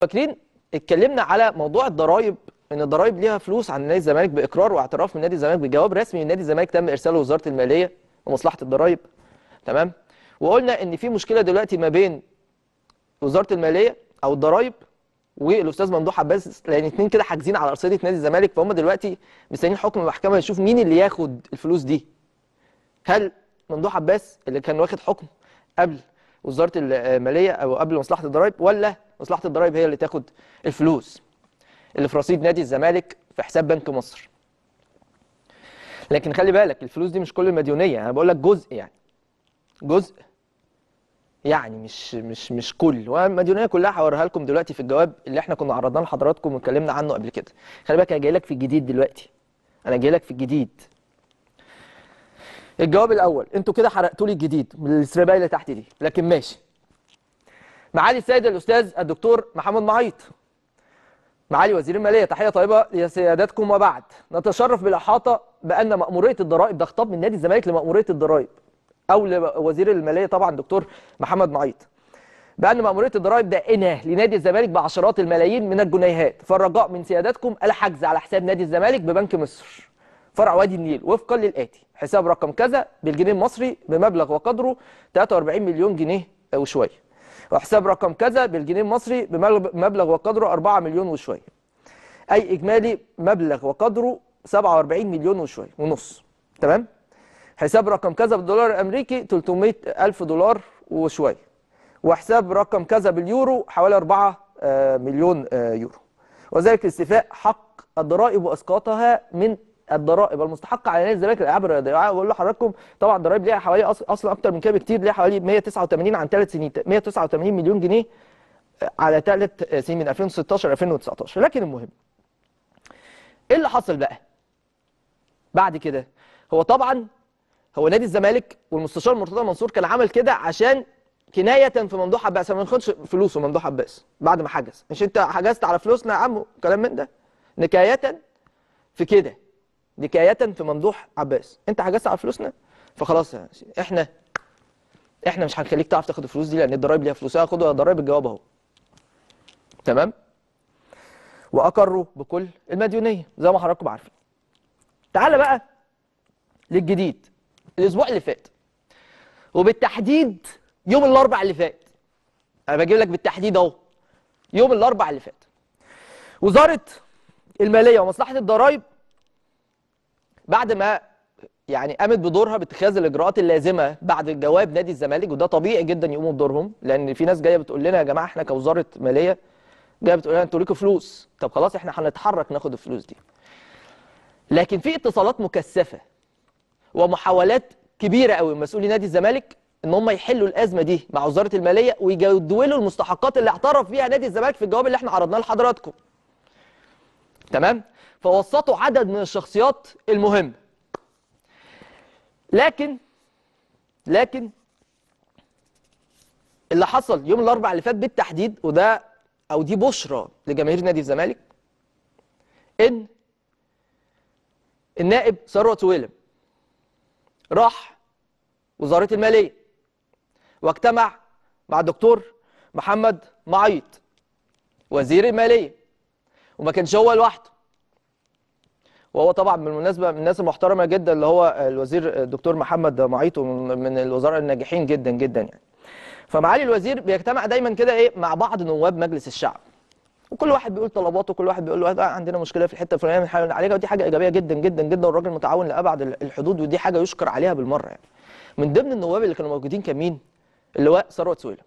فاكرين اتكلمنا على موضوع الضرايب ان الضرايب ليها فلوس عن نادي الزمالك باقرار واعتراف من نادي الزمالك بجواب رسمي من نادي الزمالك تم ارساله لوزاره الماليه ومصلحه الضرايب تمام وقلنا ان في مشكله دلوقتي ما بين وزاره الماليه او الضرايب والاستاذ ممدوح عباس لان الاثنين كده حاجزين على ارصده نادي الزمالك فهم دلوقتي مستنيين حكم المحكمه يشوف مين اللي ياخد الفلوس دي هل ممدوح عباس اللي كان واخد حكم قبل وزاره الماليه او قبل مصلحه الضرايب ولا مصلحه الضرايب هي اللي تاخد الفلوس اللي في رصيد نادي الزمالك في حساب بنك مصر لكن خلي بالك الفلوس دي مش كل المديونيه انا بقول لك جزء يعني جزء يعني مش مش مش كل والمديونيه كلها هوريها لكم دلوقتي في الجواب اللي احنا كنا عرضناه لحضراتكم واتكلمنا عنه قبل كده خلي بالك انا جاي لك في الجديد دلوقتي انا جاي لك في الجديد الجواب الاول انتوا كده حرقتوا لي الجديد من السربايه اللي تحت دي لكن ماشي معالي السيد الاستاذ الدكتور محمد معيط معالي وزير الماليه تحيه طيبه لسيادتكم وبعد نتشرف بالاحاطه بان ماموريه الضرائب ده خطاب من نادي الزمالك لماموريه الضرائب او لوزير الماليه طبعا دكتور محمد معيط بان ماموريه الضرائب دائنه لنادي الزمالك بعشرات الملايين من الجنيهات فالرجاء من سيادتكم الحجز على حساب نادي الزمالك ببنك مصر فرع وادي النيل وفقا للاتي حساب رقم كذا بالجنيه المصري بمبلغ وقدره 43 مليون جنيه وشويه وحساب رقم كذا بالجنيه المصري بمبلغ وقدره 4 مليون وشويه اي اجمالي مبلغ وقدره 47 مليون وشويه ونص تمام حساب رقم كذا بالدولار الامريكي 300 الف دولار وشويه وحساب رقم كذا باليورو حوالي 4 آه، مليون آه، يورو وذلك لاستيفاء حق الضرائب واسقاطها من الضرائب المستحقه على نادي الزمالك الالعاب الرياضيه واقول لحضراتكم طبعا الضرائب ليها حوالي اصلا اكتر من كده بكتير ليها حوالي 189 عن ثلاث سنين 189 مليون جنيه آه، على ثلاث سنين من 2016 2019 لكن المهم ايه اللي حصل بقى بعد كده هو طبعا هو نادي الزمالك والمستشار مرتضى منصور كان عمل كده عشان كناية في ممدوح عباس ما ناخدش فلوسه ممدوح عباس بعد ما حجز مش انت حجزت على فلوسنا يا عم كلام من ده نكاية في كده دكاية في ممدوح عباس انت حجزت على فلوسنا فخلاص احنا احنا مش هنخليك تعرف تاخد الفلوس دي لان الضرايب ليها فلوسها خدوا ضرايب الجواب اهو تمام واقروا بكل المديونيه زي ما حضراتكم عارفين تعال بقى للجديد الاسبوع اللي فات وبالتحديد يوم الاربع اللي فات انا بجيب لك بالتحديد اهو يوم الاربع اللي فات وزاره الماليه ومصلحه الضرايب بعد ما يعني قامت بدورها باتخاذ الاجراءات اللازمه بعد جواب نادي الزمالك وده طبيعي جدا يقوموا بدورهم لان في ناس جايه بتقول لنا يا جماعه احنا كوزاره ماليه جايه بتقول لنا انتوا ليكوا فلوس طب خلاص احنا هنتحرك ناخد الفلوس دي لكن في اتصالات مكثفه ومحاولات كبيره قوي من مسؤولي نادي الزمالك ان هم يحلوا الازمه دي مع وزاره الماليه ويجدولوا المستحقات اللي اعترف بيها نادي الزمالك في الجواب اللي احنا عرضناه لحضراتكم تمام فوسطوا عدد من الشخصيات المهمة لكن لكن اللي حصل يوم الاربعاء اللي فات بالتحديد وده او دي بشرى لجماهير نادي الزمالك ان النائب ثروت ويلم راح وزاره الماليه واجتمع مع الدكتور محمد معيط وزير الماليه وما كانش هو لوحده وهو طبعا بالمناسبه من الناس المحترمه جدا اللي هو الوزير الدكتور محمد معيط من الوزراء الناجحين جدا جدا يعني فمعالي الوزير بيجتمع دايما كده ايه مع بعض نواب مجلس الشعب وكل واحد بيقول طلباته كل واحد بيقول له آه، عندنا مشكله في الحته الفلانيه بنحاول نعالجها ودي حاجه ايجابيه جدا جدا جدا والراجل متعاون لابعد الحدود ودي حاجه يشكر عليها بالمره يعني من ضمن النواب اللي كانوا موجودين كان مين اللواء ثروت سويلم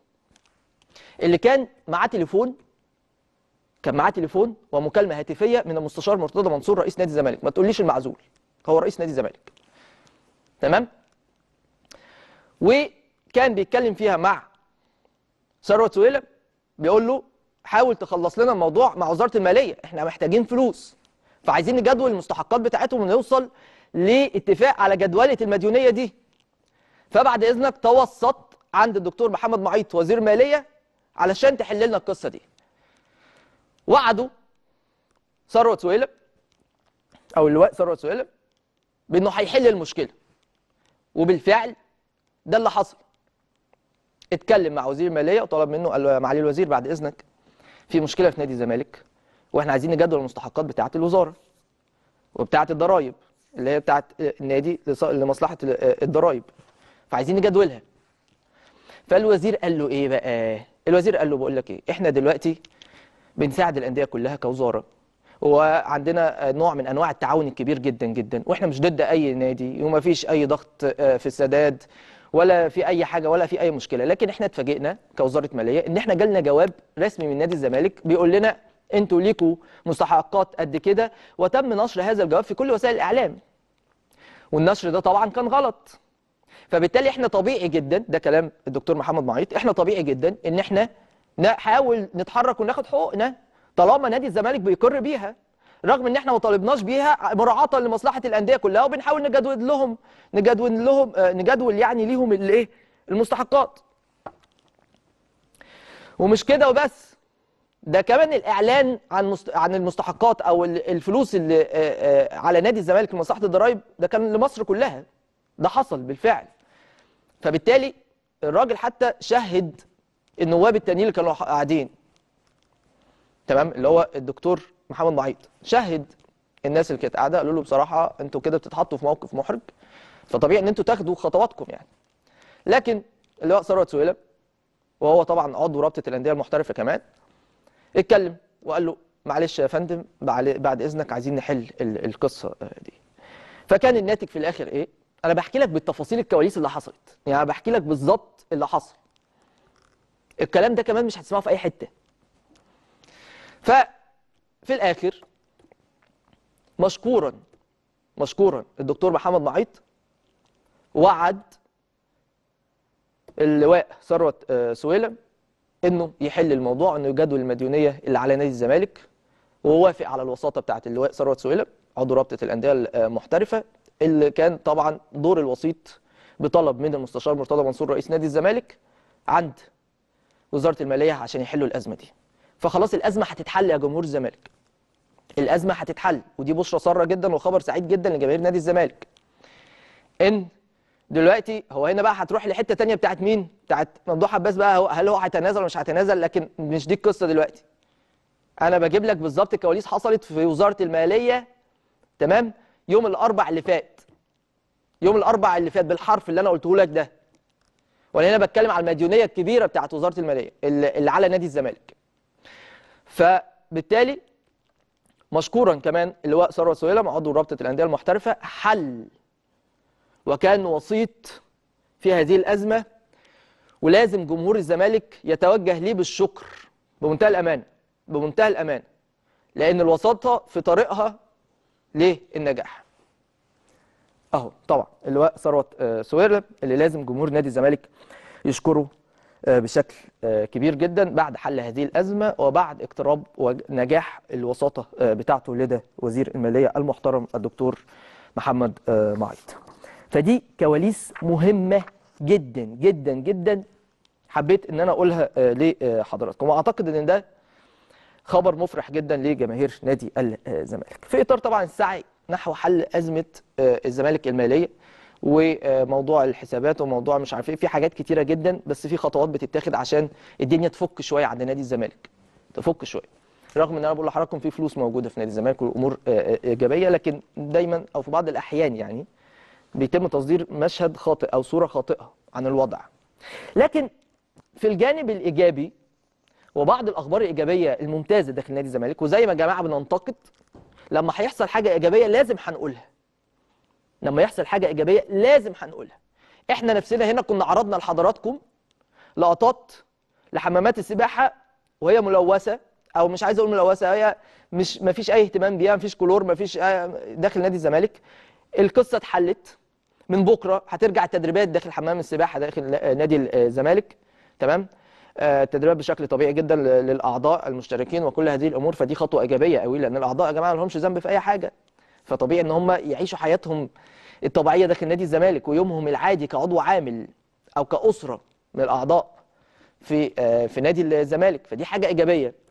اللي كان معاه تليفون كان معاه تليفون ومكالمه هاتفيه من المستشار مرتضى منصور رئيس نادي الزمالك ما تقوليش المعزول هو رئيس نادي الزمالك تمام وكان بيتكلم فيها مع ثروت سويلم بيقول له حاول تخلص لنا الموضوع مع وزاره الماليه احنا محتاجين فلوس فعايزين نجدول المستحقات بتاعتهم ونوصل لاتفاق على جدوله المديونيه دي فبعد اذنك توسط عند الدكتور محمد معيط وزير ماليه علشان تحل لنا القصه دي وعدوا ثروت سويلم او اللواء ثروت سويلم بانه هيحل المشكله وبالفعل ده اللي حصل اتكلم مع وزير الماليه وطلب منه قال له يا معالي الوزير بعد اذنك في مشكله في نادي الزمالك واحنا عايزين نجدول المستحقات بتاعه الوزاره وبتاعه الضرايب اللي هي بتاعه النادي لمصلحه الضرايب فعايزين نجدولها فالوزير قال له ايه بقى الوزير قال له بقول لك ايه احنا دلوقتي بنساعد الانديه كلها كوزاره وعندنا نوع من انواع التعاون الكبير جدا جدا واحنا مش ضد اي نادي وما فيش اي ضغط آه، في السداد ولا في اي حاجه ولا في اي مشكله لكن احنا اتفاجئنا كوزاره ماليه ان احنا جالنا جواب رسمي من نادي الزمالك بيقول لنا انتوا ليكوا مستحقات قد كده وتم نشر هذا الجواب في كل وسائل الاعلام والنشر ده طبعا كان غلط فبالتالي احنا طبيعي جدا ده كلام الدكتور محمد معيط احنا طبيعي جدا ان احنا نحاول نتحرك وناخد حقوقنا طالما نادي الزمالك بيقر بيها رغم ان احنا ما طالبناش بيها مراعاه لمصلحه الانديه كلها وبنحاول نجدول لهم نجدول لهم آه، نجدول يعني ليهم الايه المستحقات ومش كده وبس ده كمان الاعلان عن عن المستحقات او الفلوس اللي آه، آه، على نادي الزمالك لمصلحه الضرايب ده كان لمصر كلها ده حصل بالفعل فبالتالي الراجل حتى شهد النواب التانيين اللي كانوا قاعدين تمام اللي هو الدكتور محمد معيط شهد الناس اللي كانت قاعده قالوا له بصراحه انتوا كده بتتحطوا في موقف محرج فطبيعي ان انتوا تاخدوا خطواتكم يعني لكن اللواء ثروت سويلة وهو طبعا عضو رابطه الانديه المحترفه كمان اتكلم وقال له معلش يا فندم بعد اذنك عايزين نحل القصه دي فكان الناتج في الاخر ايه انا بحكي لك بالتفاصيل الكواليس اللي حصلت يعني بحكي لك بالظبط اللي حصل الكلام ده كمان مش هتسمعه في اي حته ففي الاخر مشكورا مشكورا الدكتور محمد معيط وعد اللواء ثروت آه، سويلم انه يحل الموضوع انه يجدول المديونيه اللي على نادي الزمالك ووافق على الوساطه بتاعه اللواء ثروت سويلم عضو رابطه الانديه المحترفه آه، اللي كان طبعا دور الوسيط بطلب من المستشار مرتضى منصور رئيس نادي الزمالك عند وزاره الماليه عشان يحلوا الازمه دي فخلاص الازمه هتتحل يا جمهور الزمالك الازمه هتتحل ودي بشرى ساره جدا وخبر سعيد جدا لجماهير نادي الزمالك ان دلوقتي هو هنا بقى هتروح لحته ثانيه بتاعت مين بتاعت ممدوح عباس بقى هو هل هو هيتنازل ولا مش هيتنازل لكن مش دي القصه دلوقتي انا بجيب لك بالظبط الكواليس حصلت في وزاره الماليه تمام يوم الاربع اللي فات يوم الاربع اللي فات بالحرف اللي انا قلته لك ده وانا هنا بتكلم على المديونيه الكبيره بتاعه وزاره الماليه اللي على نادي الزمالك فبالتالي مشكورا كمان اللواء ثروت سهيلم عضو رابطه الانديه المحترفه حل وكان وسيط في هذه الازمه ولازم جمهور الزمالك يتوجه ليه بالشكر بمنتهى الامانه بمنتهى الامانه لان الوساطه في طريقها للنجاح اهو طبعا اللواء ثروت آه، سويرل اللي لازم جمهور نادي الزمالك يشكره آه، بشكل آه، كبير جدا بعد حل هذه الازمه وبعد اقتراب ونجاح الوساطه بتاعته لدى وزير الماليه المحترم الدكتور محمد معيط. فدي كواليس مهمه جدا جدا جدا حبيت ان انا اقولها لحضراتكم واعتقد ان ده خبر مفرح جدا لجماهير نادي الزمالك. في اطار طبعا السعي نحو حل ازمه آه، الزمالك الماليه وموضوع الحسابات وموضوع مش عارف ايه في حاجات كتيره جدا بس في خطوات بتتاخد عشان الدنيا تفك شويه عند نادي الزمالك تفك شويه رغم ان انا بقول لحضراتكم في فلوس موجوده في نادي الزمالك والامور آه، آه، ايجابيه لكن دايما او في بعض الاحيان يعني بيتم تصدير مشهد خاطئ او صوره خاطئه عن الوضع لكن في الجانب الايجابي وبعض الاخبار الايجابيه الممتازه داخل نادي الزمالك وزي ما يا جماعه بننتقد لما هيحصل حاجه ايجابيه لازم هنقولها لما يحصل حاجه ايجابيه لازم هنقولها احنا نفسنا هنا كنا عرضنا لحضراتكم لقطات لحمامات السباحه وهي ملوثه او مش عايز اقول ملوثه هي مش ما فيش اي اهتمام بيها ما فيش كلور ما فيش داخل نادي الزمالك القصه اتحلت من بكره هترجع التدريبات داخل حمام السباحه داخل نادي الزمالك تمام آه، تدريبات بشكل طبيعي جدا للاعضاء المشتركين وكل هذه الامور فدي خطوه ايجابيه قوي لان الاعضاء يا جماعه ما لهمش ذنب في اي حاجه فطبيعي ان هم يعيشوا حياتهم الطبيعيه داخل نادي الزمالك ويومهم العادي كعضو عامل او كاسره من الاعضاء في آه، في نادي الزمالك فدي حاجه ايجابيه